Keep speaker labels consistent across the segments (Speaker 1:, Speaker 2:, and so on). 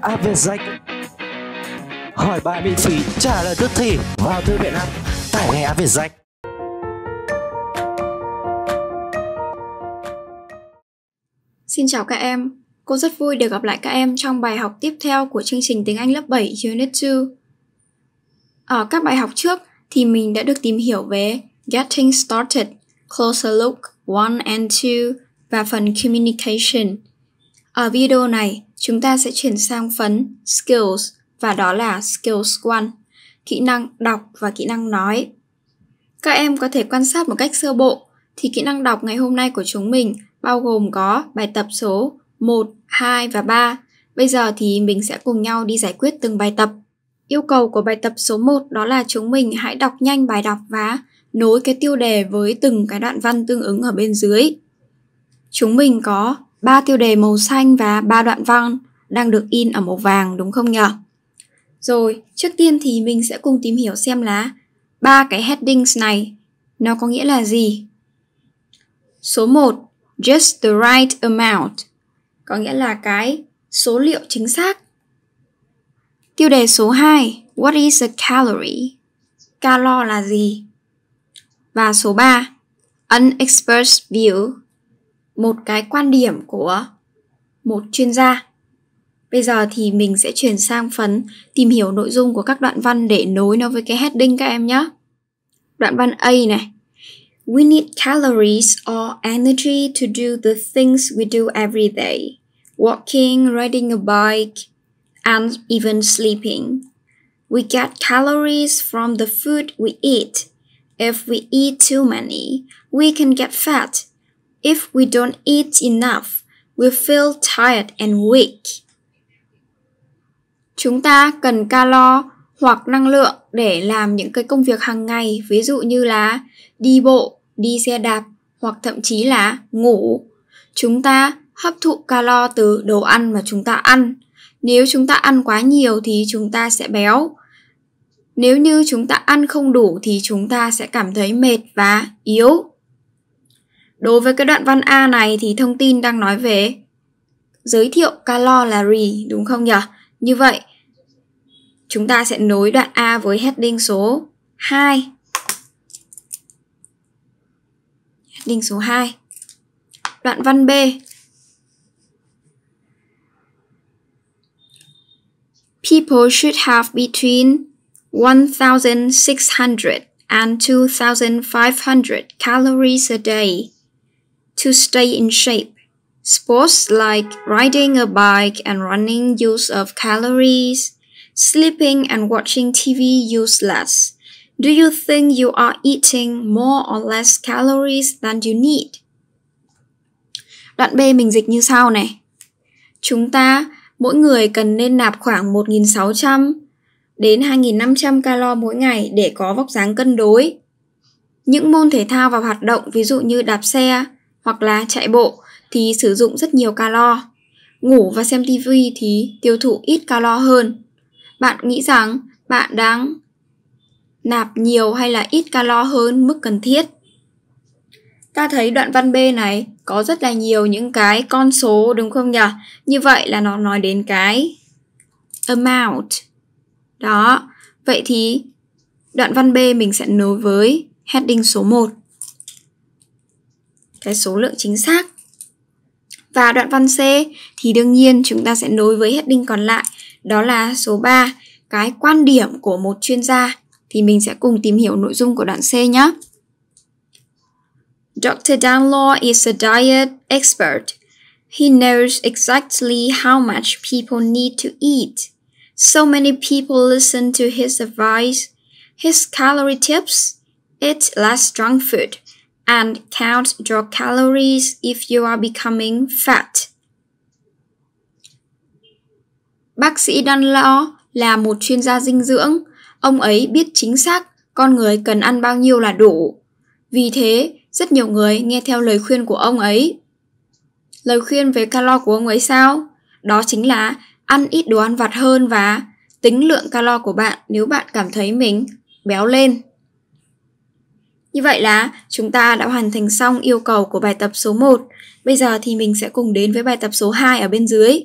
Speaker 1: app về danh hỏi bài miễn phí trả lời tức thì vào thư viện app tải ngay app về danh Xin chào các em, cô rất vui được gặp lại các em trong bài học tiếp theo của chương trình tiếng Anh lớp 7 Unit 2. Ở các bài học trước thì mình đã được tìm hiểu về Getting Started, Closer Look 1 and 2 và phần Communication. Ở video này, chúng ta sẽ chuyển sang phấn skills và đó là skills 1, kỹ năng đọc và kỹ năng nói. Các em có thể quan sát một cách sơ bộ thì kỹ năng đọc ngày hôm nay của chúng mình bao gồm có bài tập số 1, 2 và 3. Bây giờ thì mình sẽ cùng nhau đi giải quyết từng bài tập. Yêu cầu của bài tập số 1 đó là chúng mình hãy đọc nhanh bài đọc và nối cái tiêu đề với từng cái đoạn văn tương ứng ở bên dưới. Chúng mình có ba tiêu đề màu xanh và ba đoạn văn đang được in ở màu vàng đúng không nhỉ? Rồi, trước tiên thì mình sẽ cùng tìm hiểu xem là ba cái headings này nó có nghĩa là gì. Số 1, just the right amount, có nghĩa là cái số liệu chính xác. Tiêu đề số 2, what is a calorie? Calo là gì? Và số 3, an expert's view, một cái quan điểm của một chuyên gia bây giờ thì mình sẽ chuyển sang phần tìm hiểu nội dung của các đoạn văn để nối nó với cái heading các em nhé đoạn văn a này We need calories or energy to do the things we do every day walking, riding a bike, and even sleeping. We get calories from the food we eat. If we eat too many, we can get fat If we don't eat enough, we feel tired and weak. Chúng ta cần calo hoặc năng lượng để làm những cái công việc hàng ngày, ví dụ như là đi bộ, đi xe đạp hoặc thậm chí là ngủ. Chúng ta hấp thụ calo từ đồ ăn mà chúng ta ăn. Nếu chúng ta ăn quá nhiều thì chúng ta sẽ béo. Nếu như chúng ta ăn không đủ thì chúng ta sẽ cảm thấy mệt và yếu. Đối với cái đoạn văn A này thì thông tin đang nói về giới thiệu calo là rì đúng không nhỉ? Như vậy chúng ta sẽ nối đoạn A với heading số 2. Heading số 2. Đoạn văn B. People should have between 1,600 and 2,500 calories a day. To stay in shape, sports like riding a bike and running use of calories, sleeping and watching TV use less. Do you think you are eating more or less calories than you need? Đoạn B mình dịch như sau này. Chúng ta mỗi người cần nên nạp khoảng 1.600 đến 2.500 calo mỗi ngày để có vóc dáng cân đối. Những môn thể thao và hoạt động ví dụ như đạp xe, hoặc là chạy bộ thì sử dụng rất nhiều calo. Ngủ và xem tivi thì tiêu thụ ít calo hơn. Bạn nghĩ rằng bạn đang nạp nhiều hay là ít calo hơn mức cần thiết? Ta thấy đoạn văn B này có rất là nhiều những cái con số đúng không nhỉ? Như vậy là nó nói đến cái amount. Đó, vậy thì đoạn văn B mình sẽ nối với heading số 1 cái số lượng chính xác và đoạn văn C thì đương nhiên chúng ta sẽ nối với heading còn lại đó là số 3 cái quan điểm của một chuyên gia thì mình sẽ cùng tìm hiểu nội dung của đoạn C nhé. Dr. Downlaw is a diet expert. He knows exactly how much people need to eat. So many people listen to his advice, his calorie tips, eat less junk food and count your calories if you are becoming fat. Bác sĩ Dan Lao là một chuyên gia dinh dưỡng. Ông ấy biết chính xác con người cần ăn bao nhiêu là đủ. Vì thế, rất nhiều người nghe theo lời khuyên của ông ấy. Lời khuyên về calo của ông ấy sao? Đó chính là ăn ít đồ ăn vặt hơn và tính lượng calo của bạn nếu bạn cảm thấy mình béo lên. Như vậy là chúng ta đã hoàn thành xong yêu cầu của bài tập số 1. Bây giờ thì mình sẽ cùng đến với bài tập số 2 ở bên dưới.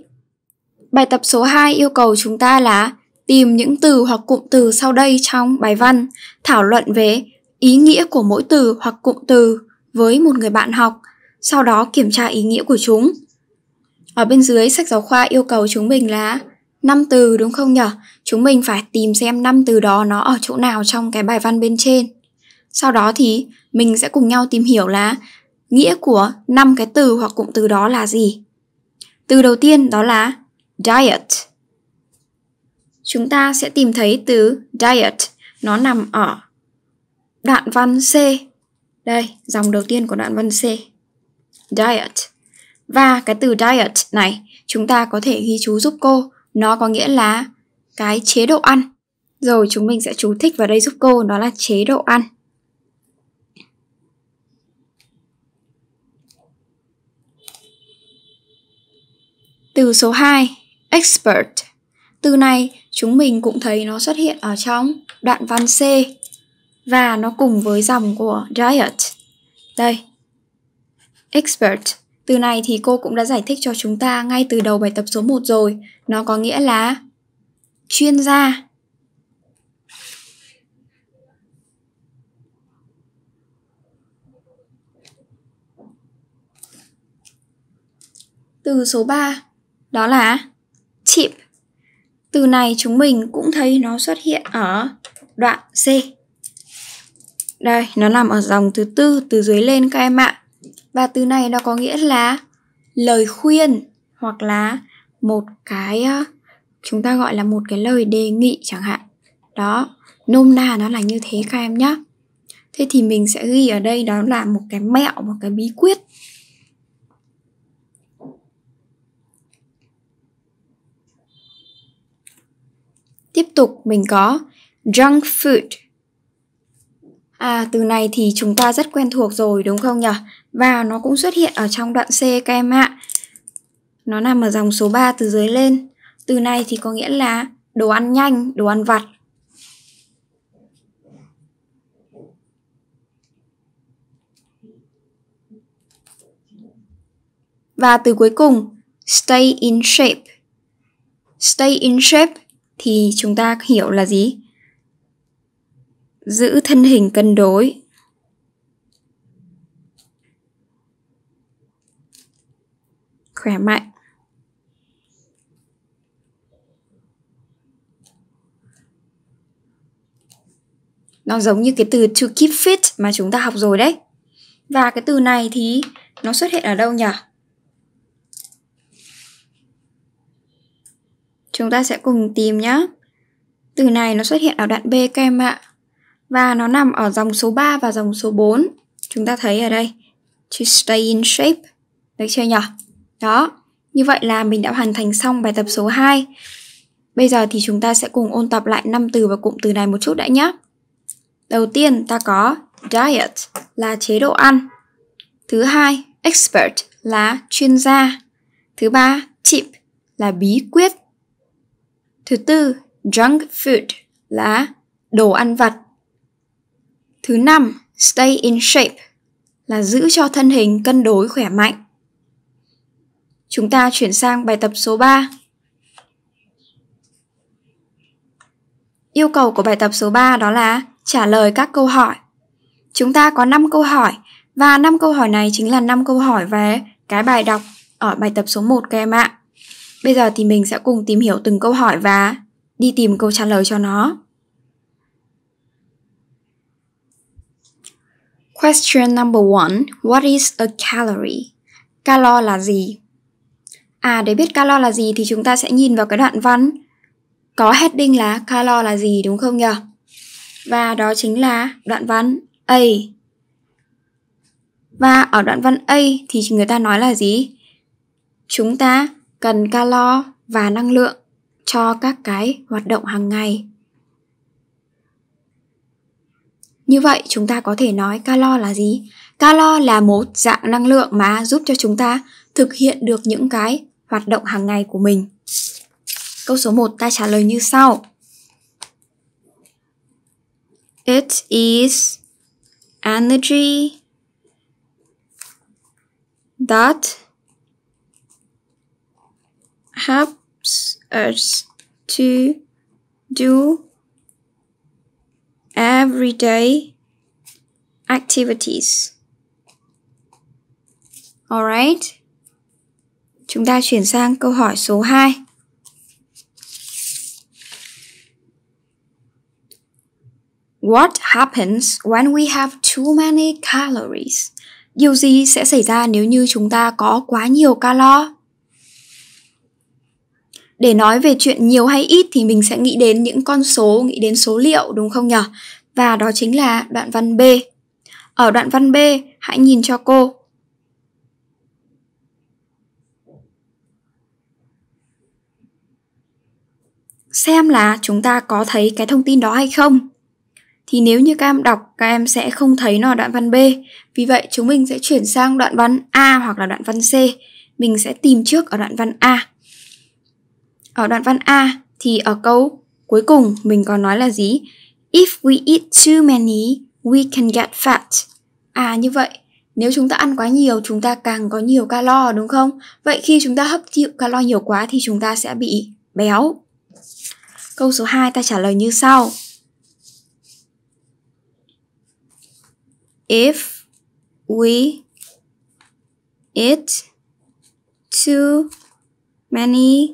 Speaker 1: Bài tập số 2 yêu cầu chúng ta là tìm những từ hoặc cụm từ sau đây trong bài văn, thảo luận về ý nghĩa của mỗi từ hoặc cụm từ với một người bạn học, sau đó kiểm tra ý nghĩa của chúng. Ở bên dưới sách giáo khoa yêu cầu chúng mình là 5 từ đúng không nhở? Chúng mình phải tìm xem 5 từ đó nó ở chỗ nào trong cái bài văn bên trên. Sau đó thì mình sẽ cùng nhau tìm hiểu là nghĩa của năm cái từ hoặc cụm từ đó là gì. Từ đầu tiên đó là diet. Chúng ta sẽ tìm thấy từ diet nó nằm ở đoạn văn C. Đây, dòng đầu tiên của đoạn văn C. Diet. Và cái từ diet này chúng ta có thể ghi chú giúp cô, nó có nghĩa là cái chế độ ăn. Rồi chúng mình sẽ chú thích vào đây giúp cô, đó là chế độ ăn. Từ số 2, expert. Từ này chúng mình cũng thấy nó xuất hiện ở trong đoạn văn C và nó cùng với dòng của diet. Đây. Expert. Từ này thì cô cũng đã giải thích cho chúng ta ngay từ đầu bài tập số 1 rồi. Nó có nghĩa là chuyên gia. Từ số 3, đó là tip. Từ này chúng mình cũng thấy nó xuất hiện ở đoạn C. Đây, nó nằm ở dòng thứ tư từ dưới lên các em ạ. Và từ này nó có nghĩa là lời khuyên hoặc là một cái ờ, chúng ta gọi là một cái lời đề nghị chẳng hạn. Đó, nôm na nó là như thế các em nhé. Thế thì mình sẽ ghi ở đây đó là một cái mẹo, một cái bí quyết Tiếp tục mình có junk food. À, từ này thì chúng ta rất quen thuộc rồi đúng không nhỉ? Và nó cũng xuất hiện ở trong đoạn C các em ạ. Nó nằm ở dòng số 3 từ dưới lên. Từ này thì có nghĩa là đồ ăn nhanh, đồ ăn vặt. Và từ cuối cùng, stay in shape. Stay in shape thì chúng ta hiểu là gì giữ thân hình cân đối khỏe mạnh nó giống như cái từ to keep fit mà chúng ta học rồi đấy và cái từ này thì nó xuất hiện ở đâu nhỉ Chúng ta sẽ cùng tìm nhé. Từ này nó xuất hiện ở đoạn B các em ạ. Và nó nằm ở dòng số 3 và dòng số 4. Chúng ta thấy ở đây. To stay in shape. Được chưa nhỉ? Đó. Như vậy là mình đã hoàn thành xong bài tập số 2. Bây giờ thì chúng ta sẽ cùng ôn tập lại 5 từ và cụm từ này một chút đã nhé. Đầu tiên ta có diet là chế độ ăn. Thứ hai, expert là chuyên gia. Thứ ba, tip là bí quyết. Thứ tư, junk food là đồ ăn vặt. Thứ năm, stay in shape là giữ cho thân hình cân đối khỏe mạnh. Chúng ta chuyển sang bài tập số 3. Yêu cầu của bài tập số 3 đó là trả lời các câu hỏi. Chúng ta có 5 câu hỏi và 5 câu hỏi này chính là 5 câu hỏi về cái bài đọc ở bài tập số 1 các em ạ. Bây giờ thì mình sẽ cùng tìm hiểu từng câu hỏi và đi tìm câu trả lời cho nó. Question number one, what is a calorie? Calo là gì? À, để biết calo là gì thì chúng ta sẽ nhìn vào cái đoạn văn có heading là calo là gì đúng không nhỉ? Và đó chính là đoạn văn A. Và ở đoạn văn A thì người ta nói là gì? Chúng ta cần calo và năng lượng cho các cái hoạt động hàng ngày như vậy chúng ta có thể nói calo là gì calo là một dạng năng lượng mà giúp cho chúng ta thực hiện được những cái hoạt động hàng ngày của mình câu số 1 ta trả lời như sau it is energy that helps us to do everyday activities. Alright. Chúng ta chuyển sang câu hỏi số 2. What happens when we have too many calories? Điều gì sẽ xảy ra nếu như chúng ta có quá nhiều calo? để nói về chuyện nhiều hay ít thì mình sẽ nghĩ đến những con số nghĩ đến số liệu đúng không nhỉ và đó chính là đoạn văn b ở đoạn văn b hãy nhìn cho cô xem là chúng ta có thấy cái thông tin đó hay không thì nếu như các em đọc các em sẽ không thấy nó ở đoạn văn b vì vậy chúng mình sẽ chuyển sang đoạn văn a hoặc là đoạn văn c mình sẽ tìm trước ở đoạn văn a ở đoạn văn A thì ở câu cuối cùng mình có nói là gì? If we eat too many, we can get fat. À như vậy, nếu chúng ta ăn quá nhiều chúng ta càng có nhiều calo đúng không? Vậy khi chúng ta hấp thụ calo nhiều quá thì chúng ta sẽ bị béo. Câu số 2 ta trả lời như sau. If we eat too many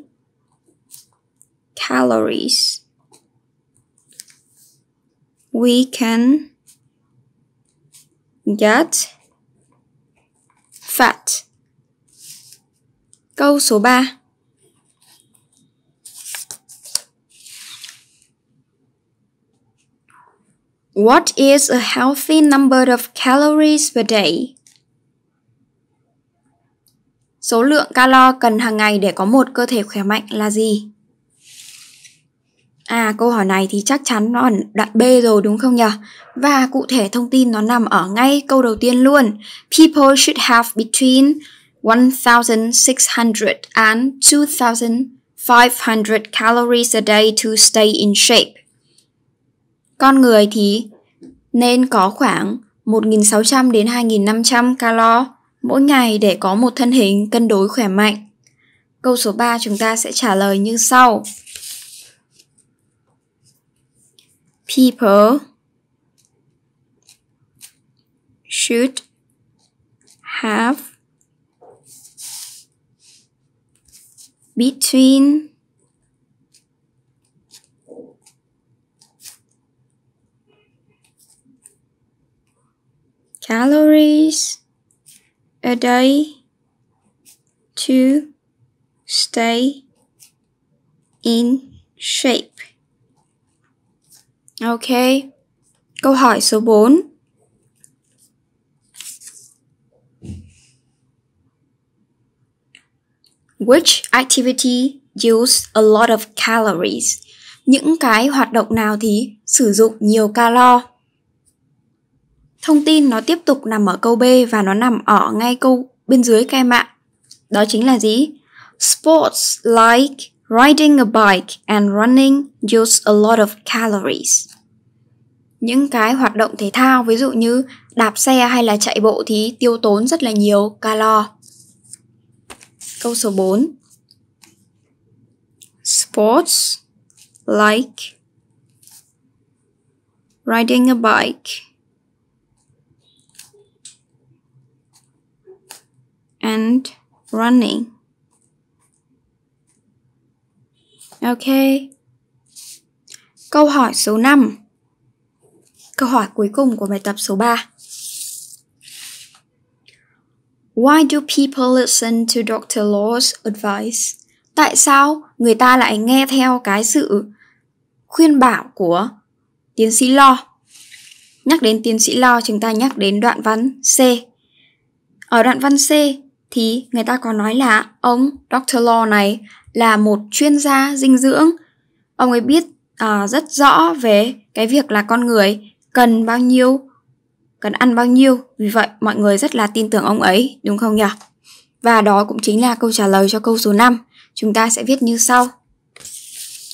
Speaker 1: calories. We can get fat. Câu số 3. What is a healthy number of calories per day? Số lượng calo cần hàng ngày để có một cơ thể khỏe mạnh là gì? À, câu hỏi này thì chắc chắn nó ở đoạn B rồi đúng không nhỉ? Và cụ thể thông tin nó nằm ở ngay câu đầu tiên luôn. People should have between 1,600 and 2,500 calories a day to stay in shape. Con người thì nên có khoảng 1.600 đến 2.500 calo mỗi ngày để có một thân hình cân đối khỏe mạnh. Câu số 3 chúng ta sẽ trả lời như sau. people should have between calories a day to stay in shape. Ok. Câu hỏi số 4. Which activity use a lot of calories? Những cái hoạt động nào thì sử dụng nhiều calo? Thông tin nó tiếp tục nằm ở câu B và nó nằm ở ngay câu bên dưới các em ạ. Đó chính là gì? Sports like riding a bike and running use a lot of calories những cái hoạt động thể thao ví dụ như đạp xe hay là chạy bộ thì tiêu tốn rất là nhiều calo. Câu số 4. Sports like riding a bike and running. Ok. Câu hỏi số 5. Câu hỏi cuối cùng của bài tập số 3. Why do people listen to Dr. Law's advice? Tại sao người ta lại nghe theo cái sự khuyên bảo của tiến sĩ Law? Nhắc đến tiến sĩ Law, chúng ta nhắc đến đoạn văn C. Ở đoạn văn C thì người ta có nói là ông Dr. Law này là một chuyên gia dinh dưỡng. Ông ấy biết à, rất rõ về cái việc là con người cần bao nhiêu cần ăn bao nhiêu vì vậy mọi người rất là tin tưởng ông ấy đúng không nhỉ và đó cũng chính là câu trả lời cho câu số 5 chúng ta sẽ viết như sau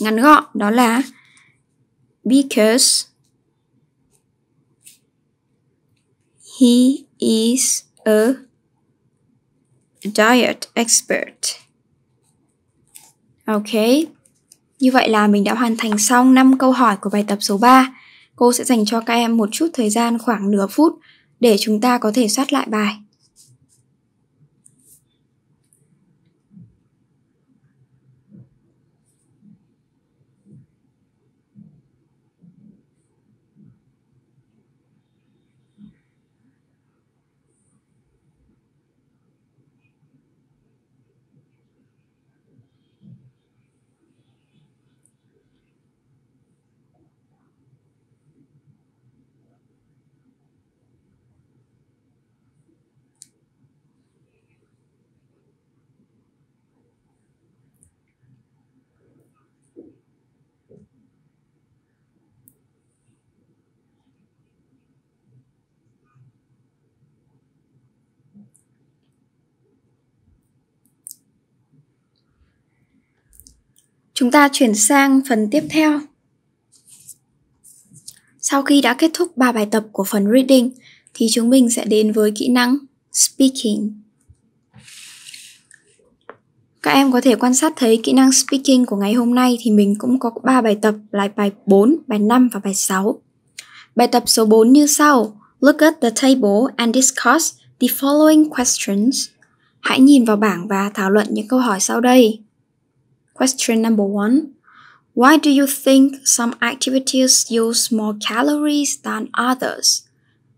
Speaker 1: ngắn gọn đó là because he is a diet expert ok như vậy là mình đã hoàn thành xong 5 câu hỏi của bài tập số 3 cô sẽ dành cho các em một chút thời gian khoảng nửa phút để chúng ta có thể soát lại bài. Chúng ta chuyển sang phần tiếp theo. Sau khi đã kết thúc ba bài tập của phần reading thì chúng mình sẽ đến với kỹ năng speaking. Các em có thể quan sát thấy kỹ năng speaking của ngày hôm nay thì mình cũng có 3 bài tập là bài 4, bài 5 và bài 6. Bài tập số 4 như sau. Look at the table and discuss the following questions. Hãy nhìn vào bảng và thảo luận những câu hỏi sau đây. Question number one. Why do you think some activities use more calories than others?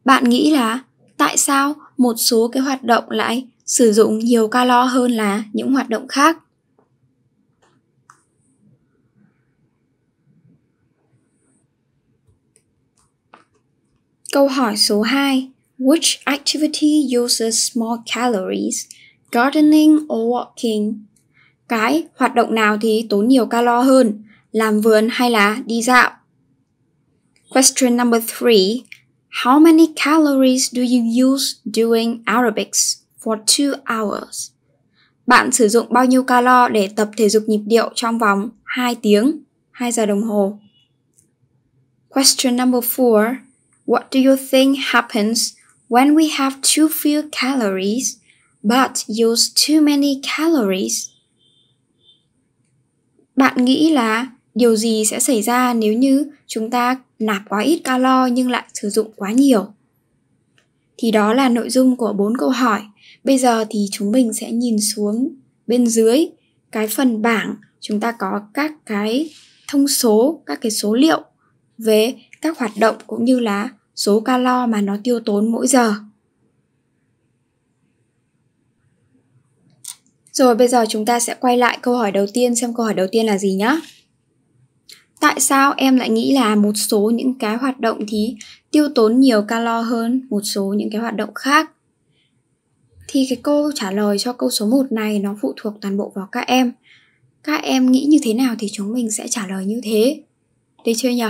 Speaker 1: Bạn nghĩ là tại sao một số cái hoạt động lại sử dụng nhiều calo hơn là những hoạt động khác? Câu hỏi số 2. Which activity uses more calories, gardening or walking? Cái hoạt động nào thì tốn nhiều calo hơn, làm vườn hay là đi dạo? Question number three How many calories do you use doing aerobics for two hours? Bạn sử dụng bao nhiêu calo để tập thể dục nhịp điệu trong vòng 2 tiếng, 2 giờ đồng hồ? Question number four What do you think happens when we have too few calories but use too many calories bạn nghĩ là điều gì sẽ xảy ra nếu như chúng ta nạp quá ít calo nhưng lại sử dụng quá nhiều? Thì đó là nội dung của bốn câu hỏi. Bây giờ thì chúng mình sẽ nhìn xuống bên dưới cái phần bảng chúng ta có các cái thông số, các cái số liệu về các hoạt động cũng như là số calo mà nó tiêu tốn mỗi giờ. Rồi bây giờ chúng ta sẽ quay lại câu hỏi đầu tiên xem câu hỏi đầu tiên là gì nhá. Tại sao em lại nghĩ là một số những cái hoạt động thì tiêu tốn nhiều calo hơn một số những cái hoạt động khác? Thì cái câu trả lời cho câu số 1 này nó phụ thuộc toàn bộ vào các em. Các em nghĩ như thế nào thì chúng mình sẽ trả lời như thế. Được chưa nhỉ?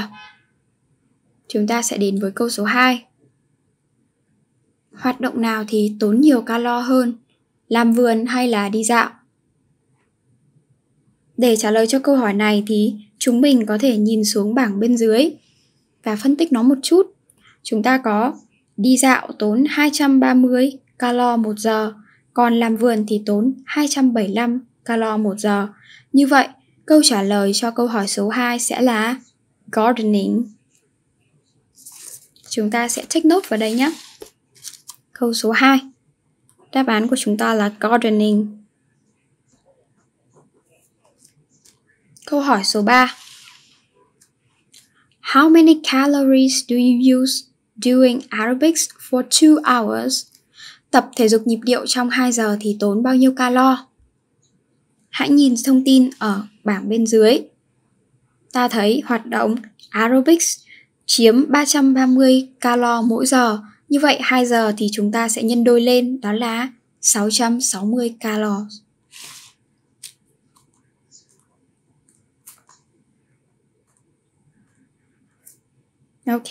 Speaker 1: Chúng ta sẽ đến với câu số 2. Hoạt động nào thì tốn nhiều calo hơn làm vườn hay là đi dạo? Để trả lời cho câu hỏi này thì chúng mình có thể nhìn xuống bảng bên dưới và phân tích nó một chút. Chúng ta có đi dạo tốn 230 calo một giờ, còn làm vườn thì tốn 275 calo một giờ. Như vậy, câu trả lời cho câu hỏi số 2 sẽ là gardening. Chúng ta sẽ take note vào đây nhé. Câu số 2. Đáp án của chúng ta là gardening. Câu hỏi số 3. How many calories do you use doing aerobics for 2 hours? Tập thể dục nhịp điệu trong 2 giờ thì tốn bao nhiêu calo? Hãy nhìn thông tin ở bảng bên dưới. Ta thấy hoạt động aerobics chiếm 330 calo mỗi giờ như vậy 2 giờ thì chúng ta sẽ nhân đôi lên đó là 660 calo. Ok.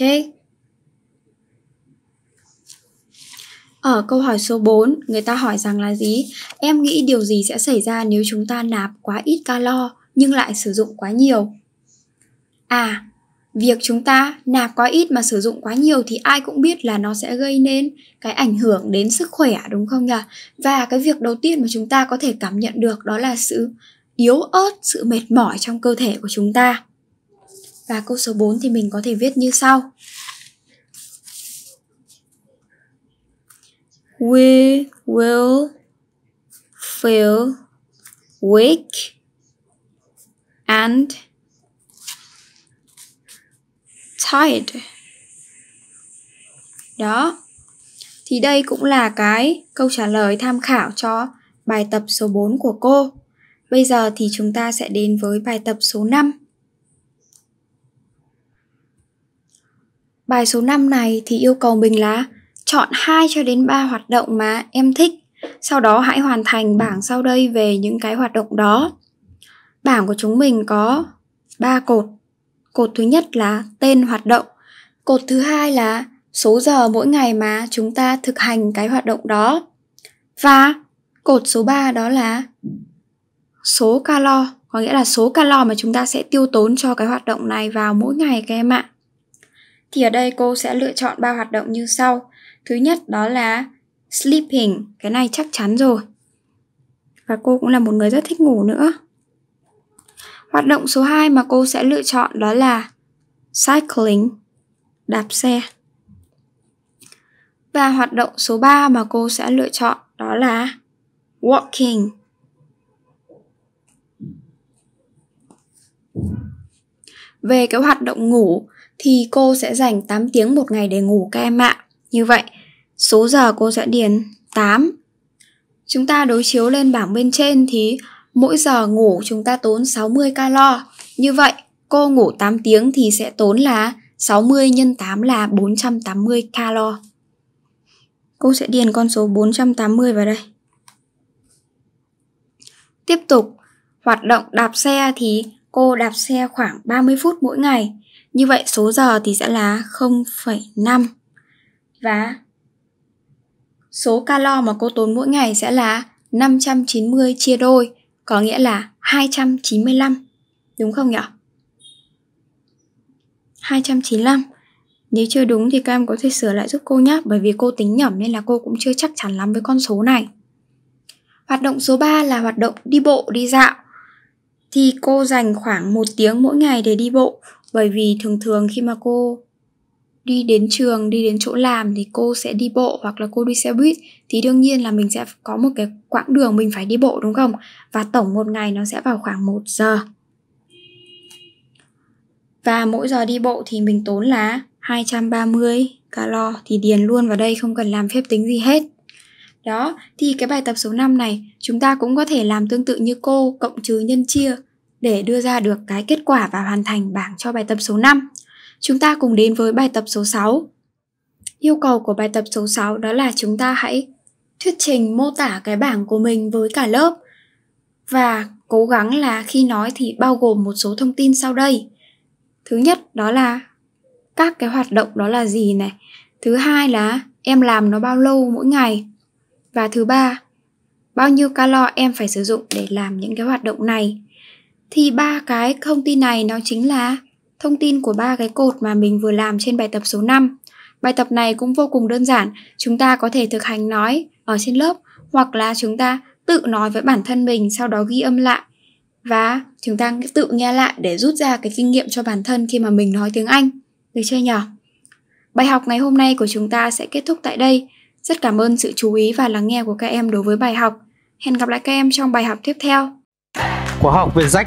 Speaker 1: Ở câu hỏi số 4, người ta hỏi rằng là gì? Em nghĩ điều gì sẽ xảy ra nếu chúng ta nạp quá ít calo nhưng lại sử dụng quá nhiều? à việc chúng ta nạp quá ít mà sử dụng quá nhiều thì ai cũng biết là nó sẽ gây nên cái ảnh hưởng đến sức khỏe đúng không nhỉ và cái việc đầu tiên mà chúng ta có thể cảm nhận được đó là sự yếu ớt sự mệt mỏi trong cơ thể của chúng ta và câu số 4 thì mình có thể viết như sau We will feel weak and tied đó thì đây cũng là cái câu trả lời tham khảo cho bài tập số 4 của cô. Bây giờ thì chúng ta sẽ đến với bài tập số 5. Bài số 5 này thì yêu cầu mình là chọn 2 cho đến 3 hoạt động mà em thích. Sau đó hãy hoàn thành bảng sau đây về những cái hoạt động đó. Bảng của chúng mình có 3 cột. Cột thứ nhất là tên hoạt động. Cột thứ hai là số giờ mỗi ngày mà chúng ta thực hành cái hoạt động đó. Và cột số ba đó là số calo, có nghĩa là số calo mà chúng ta sẽ tiêu tốn cho cái hoạt động này vào mỗi ngày các em ạ. Thì ở đây cô sẽ lựa chọn ba hoạt động như sau. Thứ nhất đó là sleeping, cái này chắc chắn rồi. Và cô cũng là một người rất thích ngủ nữa. Hoạt động số 2 mà cô sẽ lựa chọn đó là cycling, đạp xe. Và hoạt động số 3 mà cô sẽ lựa chọn đó là walking. Về cái hoạt động ngủ thì cô sẽ dành 8 tiếng một ngày để ngủ các em ạ. Như vậy, số giờ cô sẽ điền 8. Chúng ta đối chiếu lên bảng bên trên thì mỗi giờ ngủ chúng ta tốn 60 calo. Như vậy, cô ngủ 8 tiếng thì sẽ tốn là 60 x 8 là 480 calo. Cô sẽ điền con số 480 vào đây. Tiếp tục, hoạt động đạp xe thì cô đạp xe khoảng 30 phút mỗi ngày. Như vậy số giờ thì sẽ là 0,5 và số calo mà cô tốn mỗi ngày sẽ là 590 chia đôi có nghĩa là 295, đúng không nhỉ? 295. Nếu chưa đúng thì các em có thể sửa lại giúp cô nhé, bởi vì cô tính nhẩm nên là cô cũng chưa chắc chắn lắm với con số này. Hoạt động số 3 là hoạt động đi bộ, đi dạo. Thì cô dành khoảng 1 tiếng mỗi ngày để đi bộ, bởi vì thường thường khi mà cô đi đến trường đi đến chỗ làm thì cô sẽ đi bộ hoặc là cô đi xe buýt thì đương nhiên là mình sẽ có một cái quãng đường mình phải đi bộ đúng không và tổng một ngày nó sẽ vào khoảng 1 giờ và mỗi giờ đi bộ thì mình tốn là 230 calo thì điền luôn vào đây không cần làm phép tính gì hết đó thì cái bài tập số 5 này chúng ta cũng có thể làm tương tự như cô cộng trừ nhân chia để đưa ra được cái kết quả và hoàn thành bảng cho bài tập số 5 Chúng ta cùng đến với bài tập số 6. Yêu cầu của bài tập số 6 đó là chúng ta hãy thuyết trình mô tả cái bảng của mình với cả lớp và cố gắng là khi nói thì bao gồm một số thông tin sau đây. Thứ nhất đó là các cái hoạt động đó là gì này. Thứ hai là em làm nó bao lâu mỗi ngày. Và thứ ba, bao nhiêu calo em phải sử dụng để làm những cái hoạt động này. Thì ba cái thông tin này nó chính là thông tin của ba cái cột mà mình vừa làm trên bài tập số 5. Bài tập này cũng vô cùng đơn giản, chúng ta có thể thực hành nói ở trên lớp hoặc là chúng ta tự nói với bản thân mình sau đó ghi âm lại và chúng ta tự nghe lại để rút ra cái kinh nghiệm cho bản thân khi mà mình nói tiếng Anh. Được chưa nhỉ? Bài học ngày hôm nay của chúng ta sẽ kết thúc tại đây. Rất cảm ơn sự chú ý và lắng nghe của các em đối với bài học. Hẹn gặp lại các em trong bài học tiếp theo. Khóa học về rách